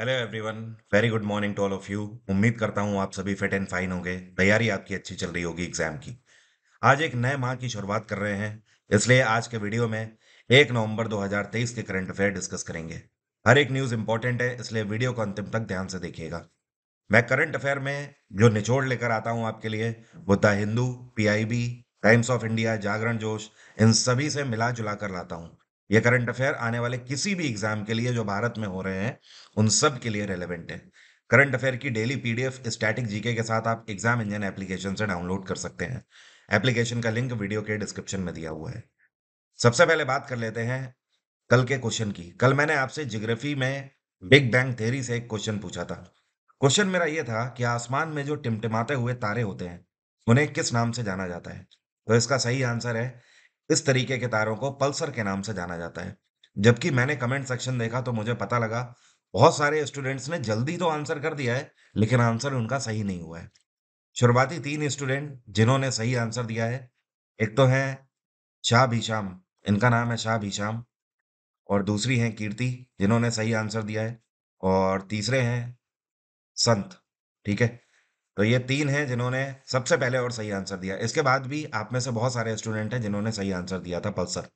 Hello everyone very good morning to all of you उम्मीद करता हूँ आप सभी फिट एंड फाइन होंगे तैयारी आपकी अच्छी चल रही होगी एग्जाम की आज एक नए माह की शुरुआत कर रहे हैं इसलिए आज के वीडियो में एक नवंबर 2023 के करंट अफेयर डिस्कस करेंगे हर एक न्यूज़ इंपॉर्टेंट है इसलिए वीडियो को अंतिम तक ध्यान से देखिएगा मैं करंट अफेयर में जो निचोड़ लेकर आता हूँ आपके लिए वो the Hindu P Times of India Jagran Josh इन सभी से मिला जुला कर लाता हूँ ये करंट अफेयर आने वाले किसी भी एग्जाम के लिए जो भारत में हो रहे हैं उन सब के लिए रेलिवेंट है करंट अफेयर की डेली पीडीएफ स्टैटिक जीके के साथ आप एग्जाम इंजन एप्लीकेशन से डाउनलोड कर सकते हैं एप्लीकेशन का लिंक वीडियो के डिस्क्रिप्शन में दिया हुआ है सबसे पहले बात कर लेते हैं कल के क्वेश्चन की कल मैंने आपसे जियोग्राफी में बिग बैंग थेरी से एक क्वेश्चन पूछा था क्वेश्चन मेरा यह था कि आसमान में जो टिमटिमाते हुए तारे होते हैं उन्हें किस नाम से जाना जाता है तो इसका सही आंसर है इस तरीके के तारों को पल्सर के नाम से जाना जाता है जबकि मैंने कमेंट सेक्शन देखा तो मुझे पता लगा बहुत सारे स्टूडेंट्स ने जल्दी तो आंसर कर दिया है लेकिन आंसर उनका सही नहीं हुआ है शुरुआती तीन स्टूडेंट जिन्होंने सही आंसर दिया है एक तो है शाह भीशाम इनका नाम है शाह भीशाम और दूसरी हैं कीर्ति जिन्होंने सही आंसर दिया है और तीसरे हैं संत ठीक है तो ये तीन हैं जिन्होंने सबसे पहले और सही आंसर दिया इसके बाद भी आप में से बहुत सारे स्टूडेंट हैं जिन्होंने सही आंसर दिया था पल्सर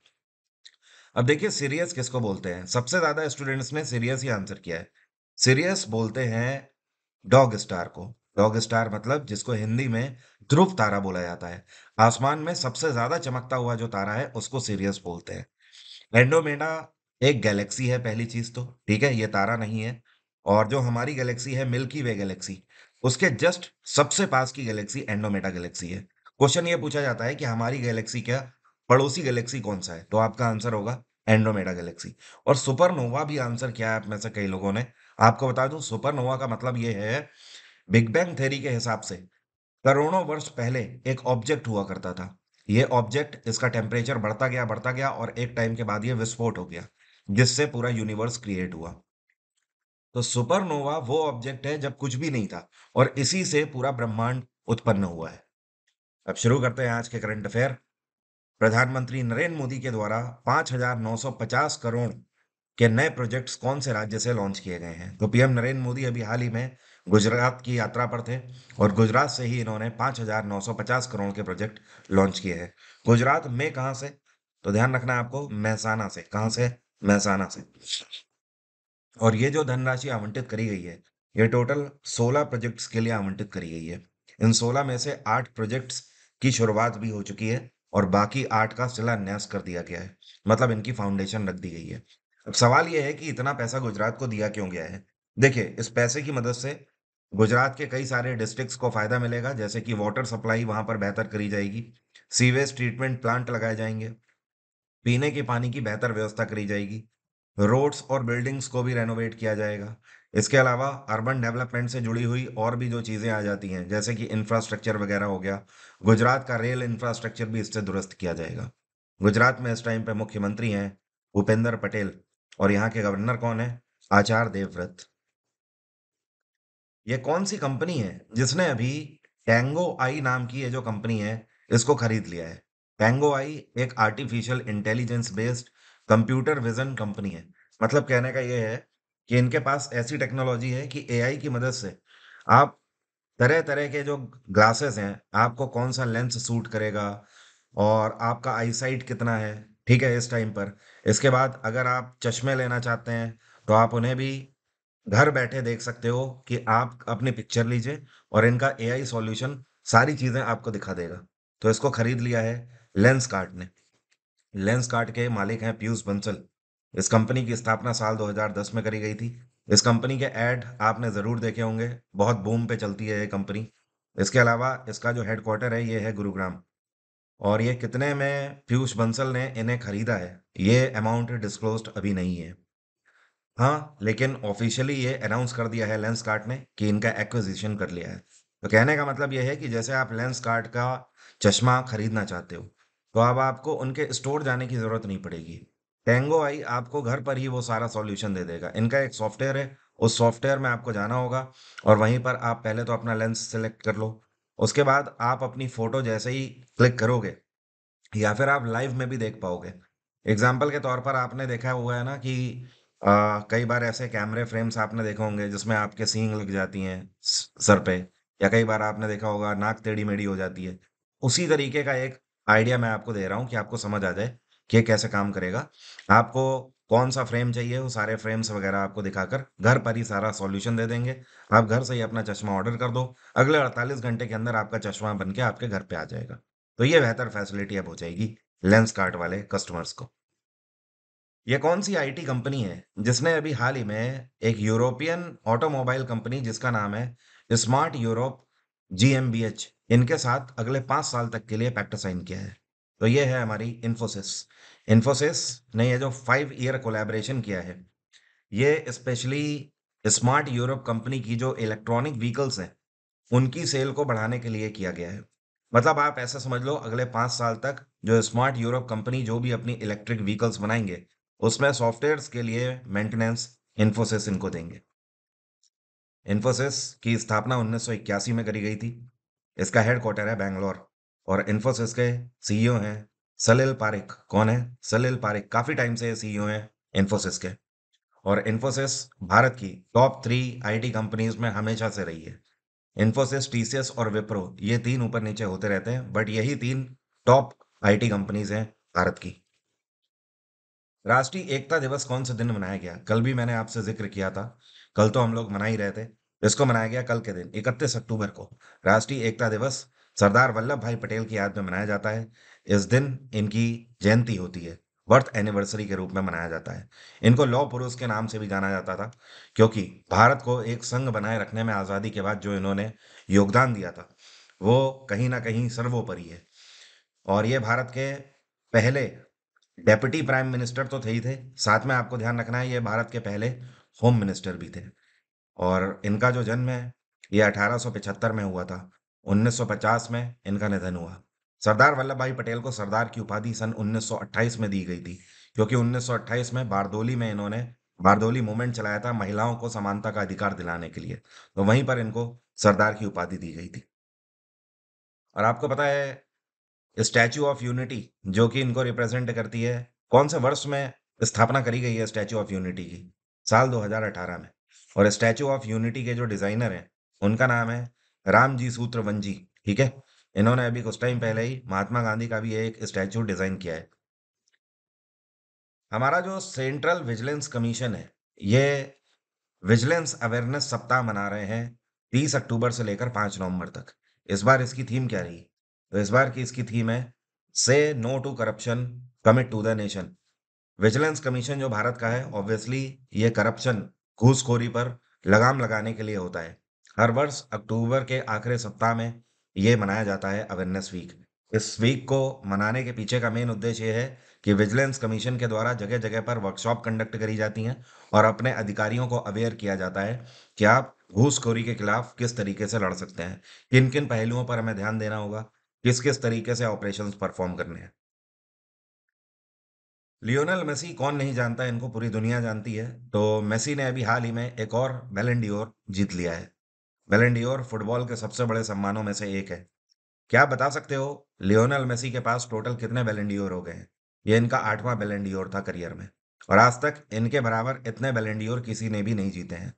अब देखिए सीरियस किसको बोलते हैं सबसे ज्यादा स्टूडेंट्स ने सीरियस ही आंसर किया है सीरियस बोलते हैं डॉग स्टार को डॉग स्टार मतलब जिसको हिंदी में ध्रुव तारा बोला जाता है आसमान में सबसे ज्यादा चमकता हुआ जो तारा है उसको सीरियस बोलते हैं एंडोमेडा एक गैलेक्सी है पहली चीज तो ठीक है ये तारा नहीं है और जो हमारी गैलेक्सी है मिल्की वे गैलेक्सी उसके जस्ट सबसे पास की गैलेक्सी एंडोमेटा गैलेक्सी है क्वेश्चन ये पूछा जाता है कि हमारी गैलेक्सी क्या पड़ोसी गैलेक्सी कौन सा है तो आपका आंसर होगा एंडोमेटा गैलेक्सी और सुपरनोवा भी आंसर क्या है आप में से कई लोगों ने आपको बता दूं सुपरनोवा का मतलब ये है बिग बैंग थेरी के हिसाब से करोड़ों वर्ष पहले एक ऑब्जेक्ट हुआ करता था ये ऑब्जेक्ट इसका टेम्परेचर बढ़ता गया बढ़ता गया और एक टाइम के बाद ये विस्फोट हो गया जिससे पूरा यूनिवर्स क्रिएट हुआ तो सुपरनोवा वो ऑब्जेक्ट है जब कुछ भी नहीं था और इसी से पूरा ब्रह्मांड उत्पन्न हुआ है अब शुरू करते हैं आज के करंट अफेयर प्रधानमंत्री नरेंद्र मोदी के द्वारा 5,950 करोड़ के नए प्रोजेक्ट्स कौन से राज्य से लॉन्च किए गए हैं तो पीएम नरेंद्र मोदी अभी हाल ही में गुजरात की यात्रा पर थे और गुजरात से ही इन्होंने 5,950 करोड़ के प्रोजेक्ट लॉन्च किए हैं गुजरात में कहां से तो ध्यान रखना है आपको महसाना से कहां से महसाना से और ये जो धनराशि आवंटित करी गई है ये टोटल 16 प्रोजेक्ट्स के लिए आवंटित करी गई है इन 16 में से आठ प्रोजेक्ट्स की शुरुआत भी हो चुकी है और बाकी आठ का शिलान्यास कर दिया गया है मतलब इनकी फाउंडेशन रख दी गई है अब सवाल यह है कि इतना पैसा गुजरात को दिया क्यों गया है देखिए इस पैसे की मदद से गुजरात के कई सारे डिस्ट्रिक्ट्स को फायदा मिलेगा जैसे कि वाटर सप्लाई वहां पर बेहतर करी जाएगी सीवेज ट्रीटमेंट प्लांट लगाए जाएंगे पीने के पानी की बेहतर व्यवस्था करी जाएगी रोड्स और बिल्डिंग्स को भी रेनोवेट किया जाएगा इसके अलावा अर्बन डेवलपमेंट से जुड़ी हुई और भी जो चीज़ें आ जाती हैं जैसे कि इंफ्रास्ट्रक्चर वगैरह हो गया गुजरात का रेल इंफ्रास्ट्रक्चर भी इससे दुरुस्त किया जाएगा गुजरात में इस टाइम पे मुख्यमंत्री हैं भूपेंद्र पटेल और यहाँ के गवर्नर कौन है आचार देवव्रत ये कौन सी कंपनी है जिसने अभी टेंगो आई नाम की ये जो कंपनी है इसको खरीद लिया है टेंगो आई एक artificial intelligence based computer vision company है मतलब कहने का यह है कि इनके पास ऐसी टेक्नोलॉजी है कि एआई की मदद से आप तरह तरह के जो ग्लासेस हैं आपको कौन सा लेंस सूट करेगा और आपका आईसाइट कितना है ठीक है इस टाइम पर इसके बाद अगर आप चश्मे लेना चाहते हैं तो आप उन्हें भी घर बैठे देख सकते हो कि आप अपनी पिक्चर लीजिए और इनका एआई सॉल्यूशन सारी चीज़ें आपको दिखा देगा तो इसको खरीद लिया है लेंस कार्ड ने लेंस कार्ड के मालिक हैं पीयूष बंसल इस कंपनी की स्थापना साल 2010 में करी गई थी इस कंपनी के एड आपने ज़रूर देखे होंगे बहुत बूम पे चलती है ये कंपनी इसके अलावा इसका जो हेडक्वार्टर है ये है गुरुग्राम और ये कितने में पीयूष बंसल ने इन्हें खरीदा है ये अमाउंट डिस्क्लोज अभी नहीं है हाँ लेकिन ऑफिशियली ये अनाउंस कर दिया है लेंस कार्ट ने कि इनका एक्विजिशन कर लिया है तो कहने का मतलब यह है कि जैसे आप लेंस कार्ट का चश्मा खरीदना चाहते हो तो अब आपको उनके स्टोर जाने की ज़रूरत नहीं पड़ेगी टेंगो आई आपको घर पर ही वो सारा सॉल्यूशन दे देगा इनका एक सॉफ्टवेयर है उस सॉफ्टवेयर में आपको जाना होगा और वहीं पर आप पहले तो अपना लेंस सेलेक्ट कर लो उसके बाद आप अपनी फ़ोटो जैसे ही क्लिक करोगे या फिर आप लाइव में भी देख पाओगे एग्जाम्पल के तौर पर आपने देखा हुआ है ना कि आ, कई बार ऐसे कैमरे फ्रेम्स आपने देखे होंगे जिसमें आपके सींग लग जाती हैं सर पे या कई बार आपने देखा होगा नाक टेढ़ी मेढ़ी हो जाती है उसी तरीके का एक आइडिया मैं आपको दे रहा हूँ कि आपको समझ आ जाए कि ये कैसे काम करेगा आपको कौन सा फ्रेम चाहिए वो सारे फ्रेम्स वगैरह आपको दिखाकर घर पर ही सारा सॉल्यूशन दे देंगे आप घर से ही अपना चश्मा ऑर्डर कर दो अगले 48 घंटे के अंदर आपका चश्मा बन के आपके घर पे आ जाएगा तो ये बेहतर फैसिलिटी अब हो जाएगी लेंस कार्ट वाले कस्टमर्स को ये कौन सी आईटी कंपनी है जिसने अभी हाल ही में एक यूरोपियन ऑटोमोबाइल कंपनी जिसका नाम है स्मार्ट यूरोप जी इनके साथ अगले पांच साल तक के लिए पैक्ट साइन किया है तो ये है हमारी इन्फोसिस इन्फोसिस ने ये जो फाइव ईयर कोलेबरेशन किया है ये स्पेशली स्मार्ट यूरोप कंपनी की जो इलेक्ट्रॉनिक व्हीकल्स हैं उनकी सेल को बढ़ाने के लिए किया गया है मतलब आप ऐसा समझ लो अगले पाँच साल तक जो स्मार्ट यूरोप कंपनी जो भी अपनी इलेक्ट्रिक व्हीकल्स बनाएंगे उसमें सॉफ्टवेयर्स के लिए मेंटेनेंस इन्फोसिस इनको देंगे इन्फोसिस की स्थापना उन्नीस में करी गई थी इसका हेड क्वार्टर है बैंगलोर और इन्फोसिस के सीईओ e हैं सलील पारिक कौन है सलील पारिक काफी टाइम से सीईओ e हैं इन्फोसिस के और इन्फोसिस भारत की टॉप थ्री आईटी कंपनीज में हमेशा से रही है इन्फोसिस टीसीएस और विप्रो ये तीन ऊपर नीचे होते रहते हैं बट यही तीन टॉप आईटी कंपनीज हैं भारत की राष्ट्रीय एकता दिवस कौन से दिन मनाया गया कल भी मैंने आपसे जिक्र किया था कल तो हम लोग मना ही रहे थे इसको मनाया गया कल के दिन 31 अक्टूबर को राष्ट्रीय एकता दिवस सरदार वल्लभ भाई पटेल की याद में मनाया जाता है इस दिन इनकी जयंती होती है बर्थ एनिवर्सरी के रूप में मनाया जाता है इनको लौ पुरुष के नाम से भी जाना जाता था क्योंकि भारत को एक संघ बनाए रखने में आज़ादी के बाद जो इन्होंने योगदान दिया था वो कहीं ना कहीं सर्वोपरि है और ये भारत के पहले डेप्यूटी प्राइम मिनिस्टर तो थे ही थे साथ में आपको ध्यान रखना है ये भारत के पहले होम मिनिस्टर भी थे और इनका जो जन्म है ये 1875 में हुआ था 1950 में इनका निधन हुआ सरदार वल्लभ भाई पटेल को सरदार की उपाधि सन 1928 में दी गई थी क्योंकि 1928 में बारदोली में इन्होंने बारदोली मूवमेंट चलाया था महिलाओं को समानता का अधिकार दिलाने के लिए तो वहीं पर इनको सरदार की उपाधि दी गई थी और आपको पता है स्टैचू ऑफ यूनिटी जो कि इनको रिप्रेजेंट करती है कौन से वर्ष में स्थापना करी गई है स्टैचू ऑफ यूनिटी की साल 2018 में और स्टैचू ऑफ यूनिटी के जो डिजाइनर हैं उनका नाम है राम जी सूत्रवंजी ठीक है इन्होंने अभी कुछ टाइम पहले ही महात्मा गांधी का भी एक स्टैचू डिजाइन किया है हमारा जो सेंट्रल विजिलेंस कमीशन है ये विजिलेंस अवेयरनेस सप्ताह मना रहे हैं तीस अक्टूबर से लेकर पांच नवंबर तक इस बार इसकी थीम क्या रही तो इस बार की इसकी थीम है say no to corruption commit to the nation vigilance commission जो भारत का है ऑब्वियसली ये करप्शन घूसखोरी पर लगाम लगाने के लिए होता है हर वर्ष अक्टूबर के आखिरी सप्ताह में ये मनाया जाता है अवेयरनेस वीक इस वीक को मनाने के पीछे का मेन उद्देश्य ये है कि विजिलेंस कमीशन के द्वारा जगह जगह पर वर्कशॉप कंडक्ट करी जाती हैं और अपने अधिकारियों को अवेयर किया जाता है कि आप घूसखोरी के खिलाफ किस तरीके से लड़ सकते हैं किन किन पहलुओं पर हमें ध्यान देना होगा किस किस तरीके से ऑपरेशन परफॉर्म करने हैं लियोनल मेसी कौन नहीं जानता इनको पूरी दुनिया जानती है तो मेसी ने अभी हाल ही में एक और बैलेंडियोर जीत लिया है बैलेंडियोर फुटबॉल के सबसे बड़े सम्मानों में से एक है क्या आप बता सकते हो लियोनल मेसी के पास टोटल कितने बैलेंडियोर हो गए हैं ये इनका आठवां बैलेंडियोर था करियर में और आज तक इनके बराबर इतने बैलेंडियोर किसी ने भी नहीं जीते हैं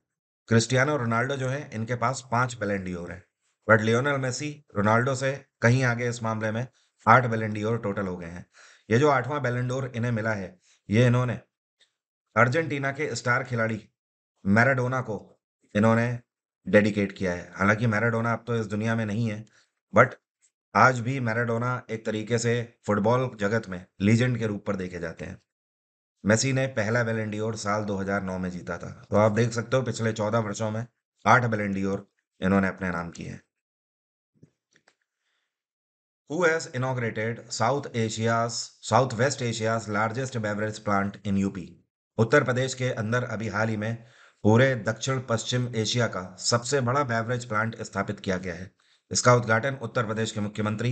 क्रिस्टियानो रोनाल्डो जो है इनके पास पांच बैलेंडियोर है बट लियोनल मेसी रोनाल्डो से कहीं आगे इस मामले में आठ बैलेंडियोर टोटल हो गए हैं ये जो आठवां बैलेंडोर इन्हें मिला है ये इन्होंने अर्जेंटीना के स्टार खिलाड़ी मैराडोना को इन्होंने डेडिकेट किया है हालांकि मैराडोना अब तो इस दुनिया में नहीं है बट आज भी मैराडोना एक तरीके से फुटबॉल जगत में लीजेंड के रूप पर देखे जाते हैं मेसी ने पहला बेलेंडियोर साल 2009 में जीता था तो आप देख सकते हो पिछले 14 वर्षों में आठ बेलेंडियोर इन्होंने अपने नाम किए हैं who has inaugurated South Asia's Southwest Asia's largest beverage plant in UP. उत्तर प्रदेश के अंदर अभी हाल ही में पूरे दक्षिण पश्चिम एशिया का सबसे बड़ा बेवरेज प्लांट स्थापित किया गया है इसका उद्घाटन उत्तर प्रदेश के मुख्यमंत्री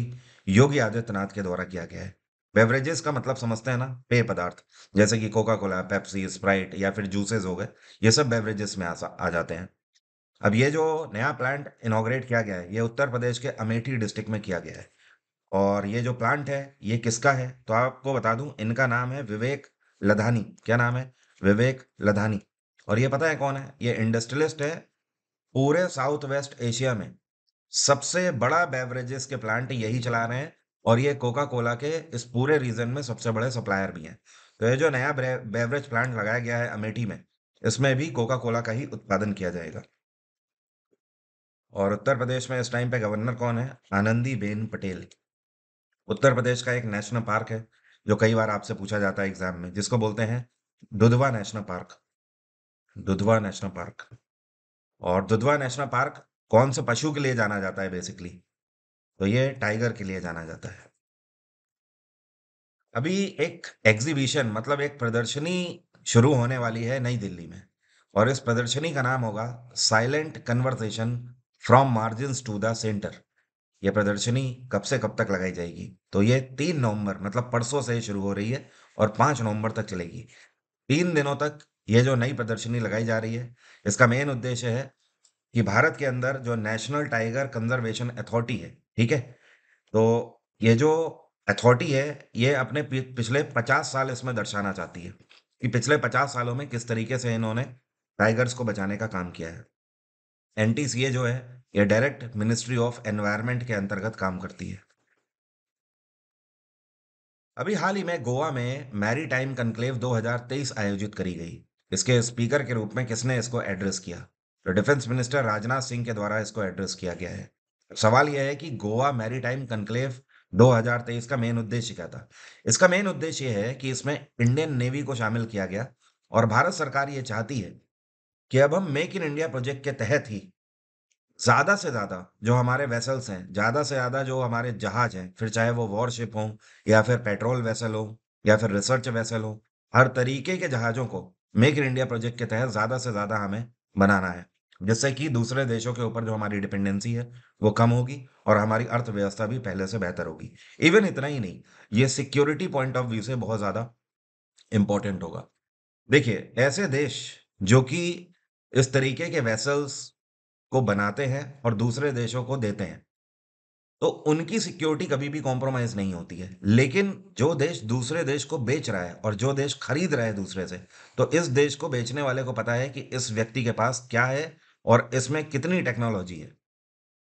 योगी आदित्यनाथ के द्वारा किया गया है बेवरेजेस का मतलब समझते हैं ना पेय पदार्थ जैसे कि कोका कोला पेप्सी स्प्राइट या फिर जूसेस हो गए ये सब बेवरेजेस में आ, आ जाते हैं अब ये जो नया प्लांट इनोग्रेट किया गया है ये उत्तर प्रदेश के अमेठी डिस्ट्रिक्ट में किया गया है और ये जो प्लांट है ये किसका है तो आपको बता दूं इनका नाम है विवेक लधानी क्या नाम है विवेक लधानी और ये पता है कौन है ये इंडस्ट्रियलिस्ट है पूरे साउथ वेस्ट एशिया में सबसे बड़ा बेवरेजेस के प्लांट यही चला रहे हैं और ये कोका कोला के इस पूरे रीजन में सबसे बड़े सप्लायर भी हैं तो ये जो नया बेवरेज प्लांट लगाया गया है अमेठी में इसमें भी कोका कोला का ही उत्पादन किया जाएगा और उत्तर प्रदेश में इस टाइम पे गवर्नर कौन है आनंदी बेन पटेल उत्तर प्रदेश का एक नेशनल पार्क है जो कई बार आपसे पूछा जाता है एग्जाम में जिसको बोलते हैं Dudhwa National Park Dudhwa National Park और दुधवा नेशनल पार्क कौन से पशु के लिए जाना जाता है बेसिकली तो ये टाइगर के लिए जाना जाता है अभी एक एग्जीबिशन मतलब एक प्रदर्शनी शुरू होने वाली है नई दिल्ली में और इस प्रदर्शनी का नाम होगा silent conversation from margin to the centre ये प्रदर्शनी कब से कब तक लगाई जाएगी तो ये तीन नवंबर मतलब परसों से शुरू हो रही है और पांच नवंबर तक चलेगी तीन दिनों तक ये जो नई प्रदर्शनी लगाई जा रही है इसका मेन उद्देश्य है कि भारत के अंदर जो नेशनल टाइगर कंजर्वेशन अथॉरिटी है ठीक है तो ये जो अथॉरिटी है ये अपने पिछले पचास साल इसमें दर्शाना चाहती है कि पिछले पचास सालों में किस तरीके से इन्होंने टाइगर्स को बचाने का काम किया है एन जो है यह डायरेक्ट मिनिस्ट्री ऑफ एनवायरमेंट के अंतर्गत काम करती है अभी हाल ही में गोवा में मैरी टाइम कंक्लेव 2023 आयोजित करी गई इसके स्पीकर के रूप में किसने इसको एड्रेस किया तो डिफेंस मिनिस्टर राजनाथ सिंह के द्वारा इसको एड्रेस किया गया है सवाल यह है कि गोवा मैरी टाइम कंक्लेव 2023 का मेन उद्देश्य क्या था इसका मेन उद्देश्य यह है कि इसमें इंडियन नेवी को शामिल किया गया और भारत सरकार ये चाहती है कि अब हम मेक इन इंडिया प्रोजेक्ट के तहत ही ज़्यादा से ज़्यादा जो हमारे वेसल्स हैं ज़्यादा से ज़्यादा जो हमारे जहाज हैं फिर चाहे वो वॉरशिप हों या फिर पेट्रोल वेसल हो या फिर रिसर्च वेसल हो हर तरीके के जहाज़ों को मेक इन इंडिया प्रोजेक्ट के तहत ज़्यादा से ज़्यादा हमें बनाना है जिससे कि दूसरे देशों के ऊपर जो हमारी डिपेंडेंसी है वो कम होगी और हमारी अर्थव्यवस्था भी पहले से बेहतर होगी इवन इतना ही नहीं ये सिक्योरिटी पॉइंट ऑफ व्यू से बहुत ज़्यादा इंपॉर्टेंट होगा देखिए ऐसे देश जो कि इस तरीके के वेसल्स को बनाते हैं और दूसरे देशों को देते हैं तो उनकी सिक्योरिटी कभी भी कॉम्प्रोमाइज नहीं होती है लेकिन जो देश दूसरे देश को बेच रहा है और जो देश खरीद रहा है दूसरे से तो इस देश को बेचने वाले को पता है कि इस व्यक्ति के पास क्या है और इसमें कितनी टेक्नोलॉजी है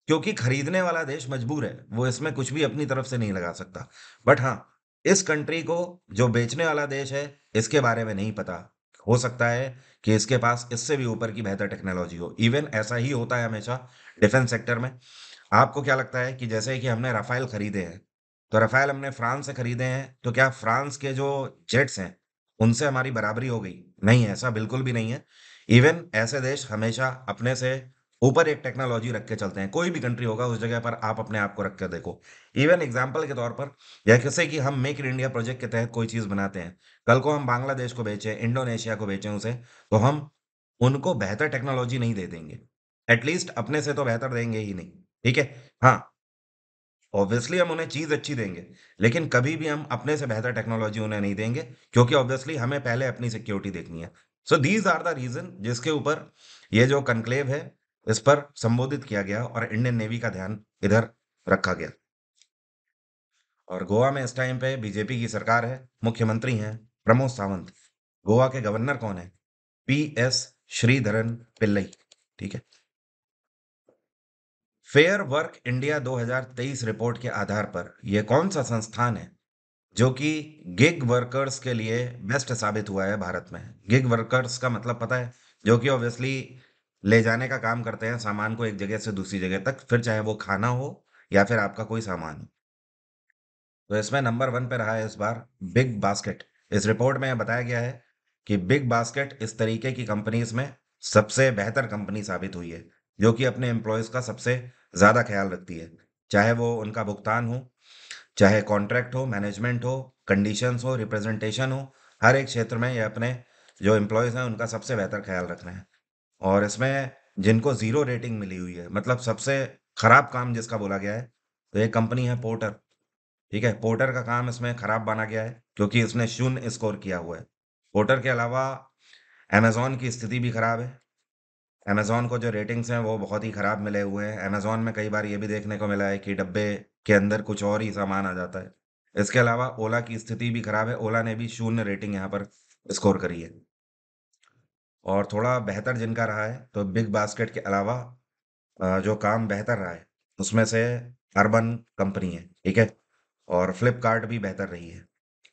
क्योंकि खरीदने वाला देश मजबूर है वो इसमें कुछ भी अपनी तरफ से नहीं लगा सकता बट हाँ इस कंट्री को जो बेचने वाला देश है इसके बारे में नहीं पता हो सकता है कि इसके पास इससे भी ऊपर की बेहतर टेक्नोलॉजी हो इवन ऐसा ही होता है हमेशा डिफेंस सेक्टर में आपको क्या लगता है कि जैसे कि हमने राफेल खरीदे हैं तो राफेल हमने फ्रांस से खरीदे हैं तो क्या फ्रांस के जो जेट्स हैं उनसे हमारी बराबरी हो गई नहीं ऐसा बिल्कुल भी नहीं है इवन ऐसे देश हमेशा अपने से ऊपर एक टेक्नोलॉजी रख के चलते हैं कोई भी कंट्री होगा उस जगह पर आप अपने आप को रख के देखो इवन एग्जाम्पल के तौर पर या कैसे कि हम मेक इन इंडिया प्रोजेक्ट के तहत कोई चीज़ बनाते हैं कल को हम बांग्लादेश को बेचें इंडोनेशिया को बेचें उसे तो हम उनको बेहतर टेक्नोलॉजी नहीं दे देंगे एटलीस्ट अपने से तो बेहतर देंगे ही नहीं ठीक है हाँ ऑब्वियसली हम उन्हें चीज़ अच्छी देंगे लेकिन कभी भी हम अपने से बेहतर टेक्नोलॉजी उन्हें नहीं देंगे क्योंकि ऑब्वियसली हमें पहले अपनी सिक्योरिटी देखनी है so these are the reason जिसके ऊपर ये जो कंक्लेव है इस पर संबोधित किया गया और इंडियन नेवी का ध्यान इधर रखा गया और गोवा में इस टाइम पे बीजेपी की सरकार है मुख्यमंत्री हैं प्रमोद सावंत गोवा के गवर्नर कौन है पी एस श्रीधरन पिल्लई ठीक है फेयर वर्क इंडिया 2023 रिपोर्ट के आधार पर यह कौन सा संस्थान है जो कि गिग वर्कर्स के लिए बेस्ट साबित हुआ है भारत में गिग वर्कर्स का मतलब पता है जो कि ऑब्वियसली ले जाने का काम करते हैं सामान को एक जगह से दूसरी जगह तक फिर चाहे वो खाना हो या फिर आपका कोई सामान हो तो इसमें नंबर वन पे रहा है इस बार बिग बास्केट इस रिपोर्ट में बताया गया है कि बिग बास्केट इस तरीके की कंपनीज में सबसे बेहतर कंपनी साबित हुई है जो कि अपने एम्प्लॉयज़ का सबसे ज़्यादा ख्याल रखती है चाहे वो उनका भुगतान हो चाहे कॉन्ट्रैक्ट हो मैनेजमेंट हो कंडीशंस हो रिप्रेजेंटेशन हो हर एक क्षेत्र में ये अपने जो एम्प्लॉयज़ हैं उनका सबसे बेहतर ख्याल रख रहे हैं और इसमें जिनको ज़ीरो रेटिंग मिली हुई है मतलब सबसे ख़राब काम जिसका बोला गया है तो ये कंपनी है पोर्टर ठीक है पोर्टर का काम इसमें ख़राब बना गया है क्योंकि इसने शून्य स्कोर किया हुआ है पोर्टर के अलावा अमेजोन की स्थिति भी ख़राब है अमेजोन को जो रेटिंग्स हैं वो बहुत ही ख़राब मिले हुए हैं अमेजोन में कई बार ये भी देखने को मिला है कि डब्बे के अंदर कुछ और ही सामान आ जाता है इसके अलावा ओला की स्थिति भी खराब है ओला ने भी शून्य रेटिंग यहाँ पर स्कोर करी है और थोड़ा बेहतर जिनका रहा है तो बिग बास्केट के अलावा जो काम बेहतर रहा है उसमें से अर्बन कंपनी है ठीक है और फ्लिपकार्ट भी बेहतर रही है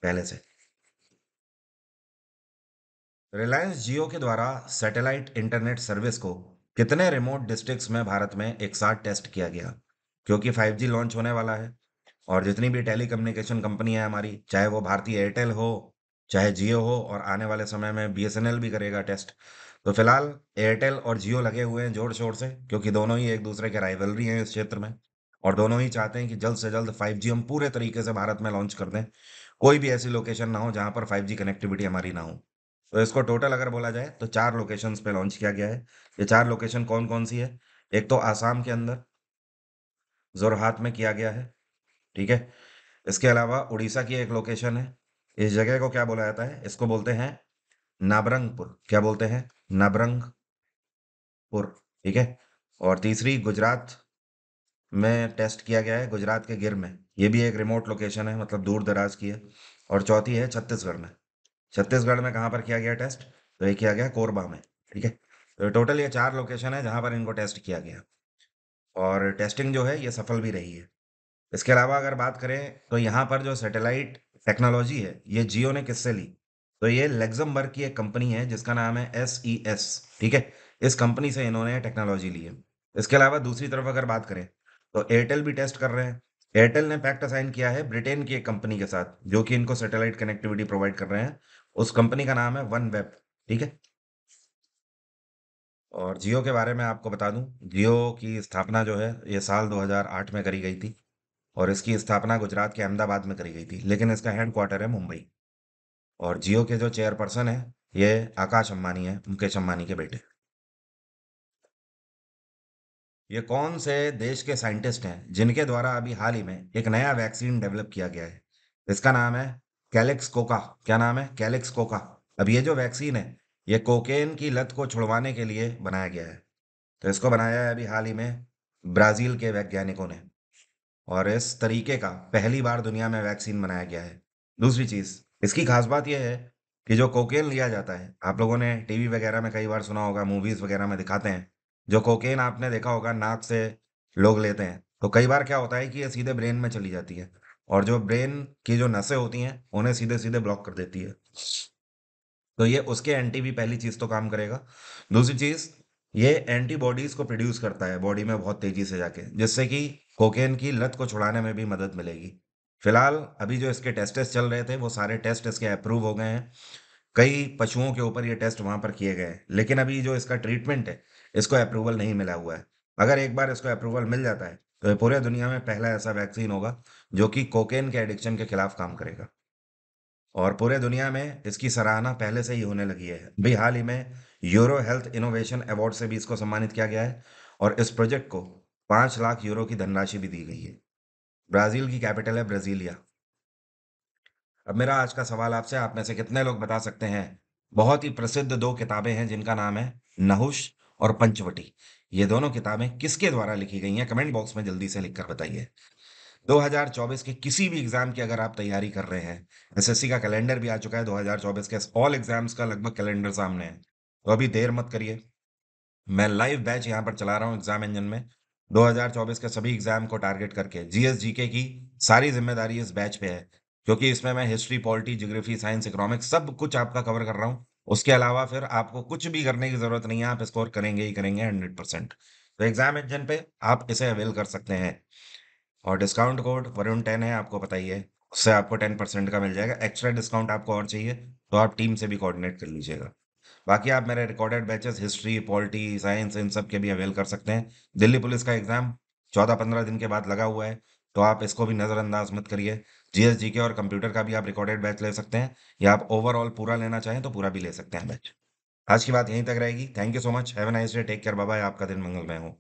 पहले से रिलायंस जियो के द्वारा सैटेलाइट इंटरनेट सर्विस को कितने रिमोट डिस्ट्रिक्ट्स में भारत में एक साथ टेस्ट किया गया क्योंकि 5G लॉन्च होने वाला है और जितनी भी टेली कम्युनिकेशन कंपनी है हमारी चाहे वो भारतीय एयरटेल हो चाहे जियो हो और आने वाले समय में बीएसएनएल भी करेगा टेस्ट तो फिलहाल एयरटेल और जियो लगे हुए हैं जोर शोर से क्योंकि दोनों ही एक दूसरे के राइवलरी हैं इस क्षेत्र में और दोनों ही चाहते हैं कि जल्द से जल्द 5G हम पूरे तरीके से भारत में लॉन्च कर दें कोई भी ऐसी लोकेशन ना हो जहां पर 5G कनेक्टिविटी हमारी ना हो तो इसको टोटल अगर बोला जाए तो चार लोकेशन पे लॉन्च किया गया है ये चार लोकेशन कौन कौन सी है एक तो आसाम के अंदर जोरहाट में किया गया है ठीक है इसके अलावा उड़ीसा की एक लोकेशन है इस जगह को क्या बोला जाता है इसको बोलते हैं नाबरंगपुर क्या बोलते हैं नबरंगपुर ठीक है और तीसरी गुजरात में टेस्ट किया गया है गुजरात के गिर में ये भी एक रिमोट लोकेशन है मतलब दूर दराज की है और चौथी है छत्तीसगढ़ में छत्तीसगढ़ में कहाँ पर किया गया टेस्ट तो ये किया गया कोरबा में ठीक है तो टोटल ये चार लोकेशन है जहाँ पर इनको टेस्ट किया गया और टेस्टिंग जो है ये सफल भी रही है इसके अलावा अगर बात करें तो यहाँ पर जो सेटेलाइट टेक्नोलॉजी है ये जियो ने किससे ली तो ये लेग्जमबर्ग की एक कंपनी है जिसका नाम है एस ई एस ठीक है इस कंपनी से इन्होंने टेक्नोलॉजी ली है इसके अलावा दूसरी तरफ अगर बात करें तो एयरटेल भी टेस्ट कर रहे हैं एयरटेल ने पैक्ट असाइन किया है ब्रिटेन की एक कंपनी के साथ जो कि इनको सैटेलाइट कनेक्टिविटी प्रोवाइड कर रहे हैं उस कंपनी का नाम है वन वेब ठीक है और जियो के बारे में आपको बता दूं जियो की स्थापना जो है ये साल 2008 में करी गई थी और इसकी स्थापना गुजरात के अहमदाबाद में करी गई थी लेकिन इसका हेड क्वार्टर है मुंबई और जियो के जो चेयरपर्सन है ये आकाश अम्बानी है मुकेश अम्बानी के बेटे ये कौन से देश के साइंटिस्ट हैं जिनके द्वारा अभी हाल ही में एक नया वैक्सीन डेवलप किया गया है इसका नाम है कैलेक्स कोका क्या नाम है कैलेक्स कोका अब ये जो वैक्सीन है ये कोकेन की लत को छुड़वाने के लिए बनाया गया है तो इसको बनाया है अभी हाल ही में ब्राज़ील के वैज्ञानिकों ने और इस तरीके का पहली बार दुनिया में वैक्सीन बनाया गया है दूसरी चीज़ इसकी खास बात यह है कि जो कोकेन लिया जाता है आप लोगों ने टीवी वगैरह में कई बार सुना होगा मूवीज़ वगैरह में दिखाते हैं जो कोकेन आपने देखा होगा नाक से लोग लेते हैं तो कई बार क्या होता है कि ये सीधे ब्रेन में चली जाती है और जो ब्रेन की जो नसें होती हैं उन्हें सीधे सीधे ब्लॉक कर देती है तो ये उसके एंटी भी पहली चीज़ तो काम करेगा दूसरी चीज़ ये एंटीबॉडीज को प्रोड्यूस करता है बॉडी में बहुत तेजी से जाके जिससे कि कोकेन की लत को छुड़ाने में भी मदद मिलेगी फिलहाल अभी जो इसके टेस्टेस चल रहे थे वो सारे टेस्ट इसके अप्रूव हो गए हैं कई पशुओं के ऊपर ये टेस्ट वहाँ पर किए गए हैं लेकिन अभी जो इसका ट्रीटमेंट है इसको अप्रूवल नहीं मिला हुआ है अगर एक बार इसको अप्रूवल मिल जाता है तो ये पूरे दुनिया में पहला ऐसा वैक्सीन होगा जो कि कोकेन के एडिक्शन के खिलाफ काम करेगा और पूरे दुनिया में इसकी सराहना पहले से ही होने लगी है अभी हाल ही में यूरो हेल्थ इनोवेशन अवार्ड से भी इसको सम्मानित किया गया है और इस प्रोजेक्ट को पांच लाख यूरो की धनराशि भी दी गई है ब्राज़ील की कैपिटल है ब्राज़ीलिया अब मेरा आज का सवाल आपसे आप में से कितने लोग बता सकते हैं बहुत ही प्रसिद्ध दो किताबें हैं जिनका नाम है नहुश और पंचवटी ये दोनों किताबें किसके द्वारा लिखी गई हैं कमेंट बॉक्स में जल्दी से लिखकर बताइए 2024 के किसी भी एग्जाम की अगर आप तैयारी कर रहे हैं एसएससी का कैलेंडर भी आ चुका है 2024 के ऑल एग्जाम्स का लगभग कैलेंडर सामने है तो अभी देर मत करिए मैं लाइव बैच यहाँ पर चला रहा हूँ एग्जाम इंजन में 2024 के सभी एग्जाम को टारगेट करके जीएस जीके की सारी जिम्मेदारी इस बैच पे है क्योंकि इसमें मैं history polity geography science economics सब कुछ आपका कवर कर रहा हूँ उसके अलावा फिर आपको कुछ भी करने की जरूरत नहीं है आप स्कोर करेंगे ही करेंगे हंड्रेड परसेंट तो एग्जाम इंजन पे आप इसे अवेल कर सकते हैं और डिस्काउंट कोड वरुण टेन है आपको पता ही है उससे आपको टेन परसेंट का मिल जाएगा एक्स्ट्रा डिस्काउंट आपको और चाहिए तो आप टीम से भी कोऑर्डिनेट कर लीजिएगा बाकी आप मेरे recorded batches history polity science इन सब के भी अवेल कर सकते हैं दिल्ली पुलिस का एग्जाम चौदह पंद्रह दिन के बाद लगा हुआ है तो आप इसको भी नज़रअंदाज मत करिए जी के और कंप्यूटर का भी आप रिकॉर्डेड बैच ले सकते हैं या आप ओवरऑल पूरा लेना चाहें तो पूरा भी ले सकते हैं बैच आज की बात यहीं तक रहेगी thank you so much have nice day take care बाबा आपका दिन मंगलमय हो